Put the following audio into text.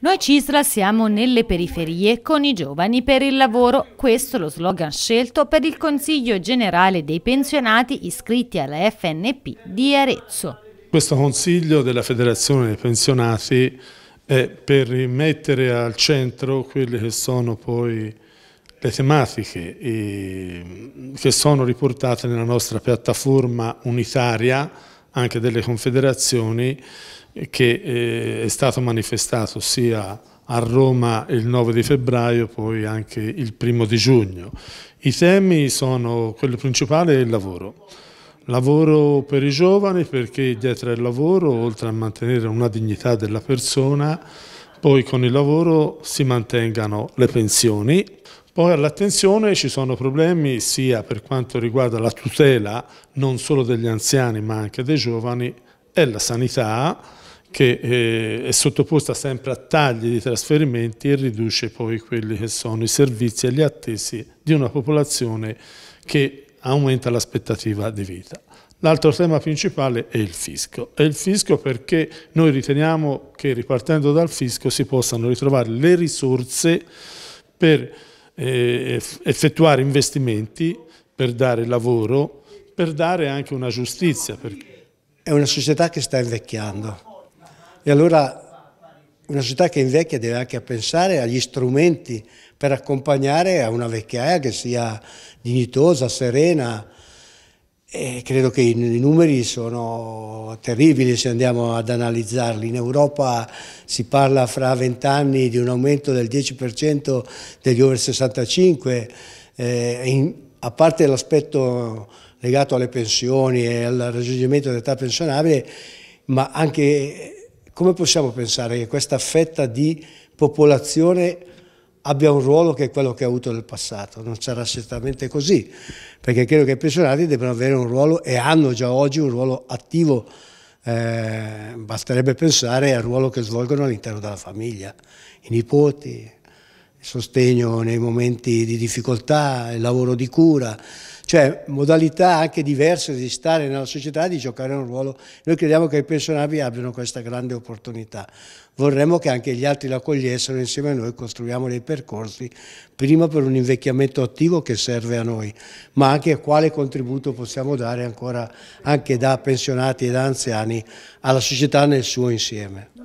Noi Cisra siamo nelle periferie con i giovani per il lavoro, questo è lo slogan scelto per il Consiglio Generale dei Pensionati iscritti alla FNP di Arezzo. Questo Consiglio della Federazione dei Pensionati è per rimettere al centro quelle che sono poi le tematiche eh, che sono riportate nella nostra piattaforma unitaria anche delle confederazioni che eh, è stato manifestato sia a Roma il 9 di febbraio, poi anche il primo di giugno. I temi sono, quello principale è il lavoro. Lavoro per i giovani perché dietro al lavoro, oltre a mantenere una dignità della persona, poi con il lavoro si mantengano le pensioni. Poi all'attenzione ci sono problemi sia per quanto riguarda la tutela non solo degli anziani ma anche dei giovani e la sanità che eh, è sottoposta sempre a tagli di trasferimenti e riduce poi quelli che sono i servizi e gli attesi di una popolazione che aumenta l'aspettativa di vita. L'altro tema principale è il fisco. È il fisco perché noi riteniamo che ripartendo dal fisco si possano ritrovare le risorse per eh, effettuare investimenti, per dare lavoro, per dare anche una giustizia. È una società che sta invecchiando e allora una società che invecchia deve anche pensare agli strumenti per accompagnare a una vecchiaia che sia dignitosa, serena. E credo che i, numeri sono terribili se andiamo ad analizzarli. In Europa si parla fra vent'anni di un aumento del 10% degli over 65, eh, in, a parte l'aspetto legato alle pensioni e al raggiungimento dell'età pensionabile, ma anche come possiamo pensare che questa fetta di popolazione abbia un ruolo che è quello che ha avuto nel passato? Non sarà certamente così, perché credo che i pensionati debbano avere un ruolo e hanno già oggi un ruolo attivo eh, basterebbe pensare al ruolo che svolgono all'interno della famiglia, i nipoti, il sostegno nei momenti di difficoltà, il lavoro di cura, cioè modalità anche diverse di stare nella società e di giocare un ruolo. Noi crediamo che i pensionati abbiano questa grande opportunità. Vorremmo che anche gli altri la cogliessero insieme a noi, costruiamo dei percorsi, prima per un invecchiamento attivo che serve a noi, ma anche quale contributo possiamo dare ancora anche da pensionati e da anziani alla società nel suo insieme.